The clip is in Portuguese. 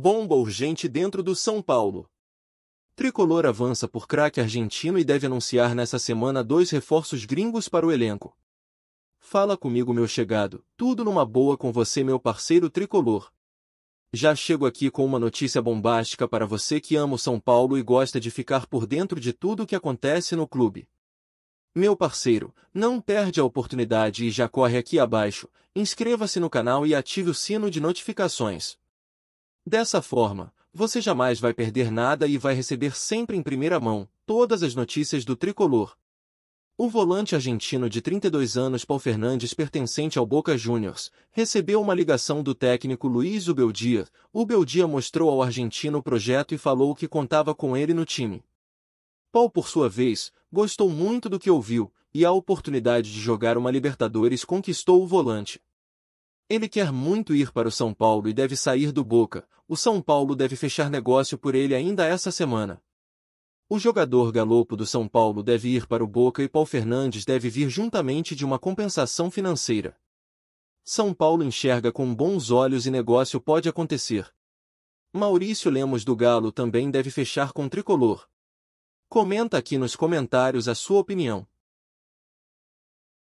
Bomba urgente dentro do São Paulo. Tricolor avança por craque argentino e deve anunciar nessa semana dois reforços gringos para o elenco. Fala comigo, meu chegado, tudo numa boa com você, meu parceiro tricolor. Já chego aqui com uma notícia bombástica para você que ama o São Paulo e gosta de ficar por dentro de tudo o que acontece no clube. Meu parceiro, não perde a oportunidade e já corre aqui abaixo, inscreva-se no canal e ative o sino de notificações. Dessa forma, você jamais vai perder nada e vai receber sempre em primeira mão todas as notícias do tricolor. O volante argentino de 32 anos Paul Fernandes, pertencente ao Boca Juniors, recebeu uma ligação do técnico Luiz Ubeldia. Ubeldia mostrou ao argentino o projeto e falou que contava com ele no time. Paul, por sua vez, gostou muito do que ouviu, e a oportunidade de jogar uma Libertadores conquistou o volante. Ele quer muito ir para o São Paulo e deve sair do Boca. O São Paulo deve fechar negócio por ele ainda essa semana. O jogador galopo do São Paulo deve ir para o Boca e Paul Fernandes deve vir juntamente de uma compensação financeira. São Paulo enxerga com bons olhos e negócio pode acontecer. Maurício Lemos do Galo também deve fechar com tricolor. Comenta aqui nos comentários a sua opinião.